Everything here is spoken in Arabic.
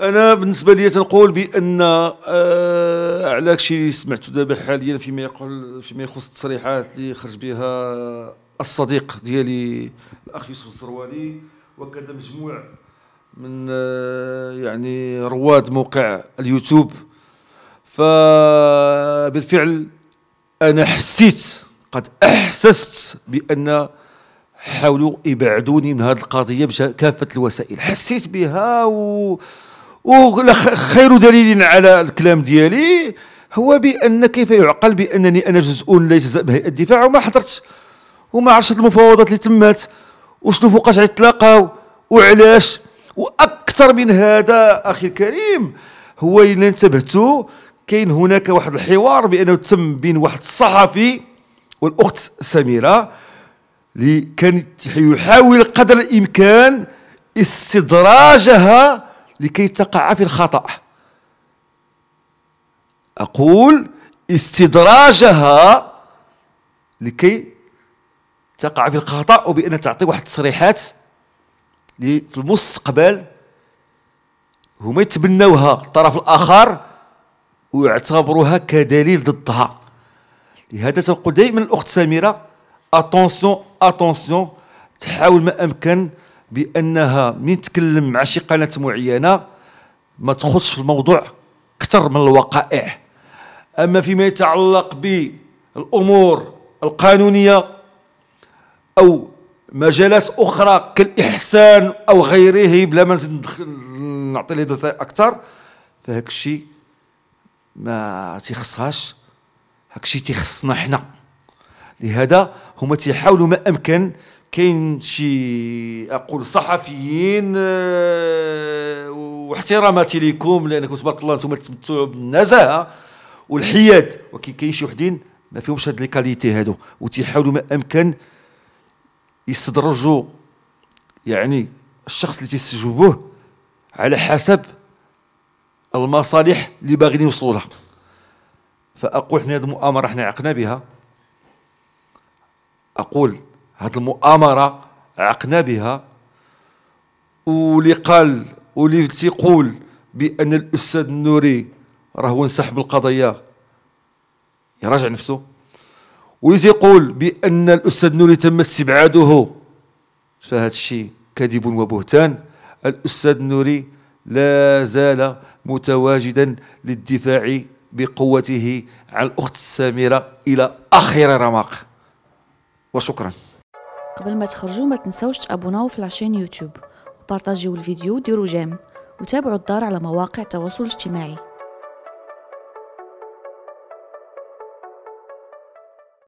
انا بالنسبه لي تنقول بان آه على الشيء اللي سمعته دابا حاليا فيما يقول فيما يخص التصريحات اللي خرج بها الصديق ديالي الاخ يوسف الزروالي وكذا مجموع من آه يعني رواد موقع اليوتيوب فبالفعل انا حسيت قد احسست بان حاولوا يبعدوني من هذه القضيه بكافه الوسائل حسيت بها و وخير دليل على الكلام ديالي هو بان كيف يعقل بانني انا جزء لا يجزا بهيئه الدفاع وما حضرتش وما عرفتش المفاوضات اللي تمات وشنو فوقاش غيتلاقاو وعلاش واكثر من هذا اخي الكريم هو اللي انتبهتوا كاين هناك واحد الحوار بانه تم بين واحد الصحفي والاخت سميره اللي كان يحاول قدر الامكان استدراجها لكي تقع في الخطا اقول استدراجها لكي تقع في الخطا وبان تعطي واحد التصريحات اللي في المستقبل هما يتبناوها الطرف الاخر ويعتبروها كدليل ضدها لهذا تنقول دائما الاخت سميره اتونسيون اتونسيون تحاول ما امكن بانها من تكلم مع شي قناه معينه ما تخش في الموضوع اكثر من الوقائع اما فيما يتعلق بالامور القانونيه او مجالات اخرى كالاحسان او غيره بلا ما نزيد نعطي لي اكثر فهكشي ما تيخصهاش هاكشي تيخصنا حنا لهذا هما تيحاولوا ما امكن كاين شي اقول صحفيين آه، واحتراماتي لكم لانكم تبارك الله انتم تمتعوا بالنزاهه والحياد ولكن كاين شي وحدين ما فيهمش هاد لي كاليتي هادو وتيحاولوا ما امكن يستدرجوا يعني الشخص اللي تيستجوبوه على حسب المصالح اللي باغيين يوصلوا لها فاقول حنا هذه المؤامره حنا عقنا بها اقول هذه المؤامره عقنا بها واللي قال واللي تيقول بان الاستاذ النوري راه هو انسحب القضيه يراجع نفسه واللي تيقول بان الاستاذ النوري تم استبعاده فهذا الشيء كذب وبهتان الاستاذ النوري لا زال متواجدا للدفاع بقوته على الأخت السامرة إلى آخر رمق وشكرا قبل ما تخرجوا ما تنساوش تابوناو في لاشين يوتيوب وبارطاجيو الفيديو وديروا جيم وتابعوا الدار على مواقع التواصل الاجتماعي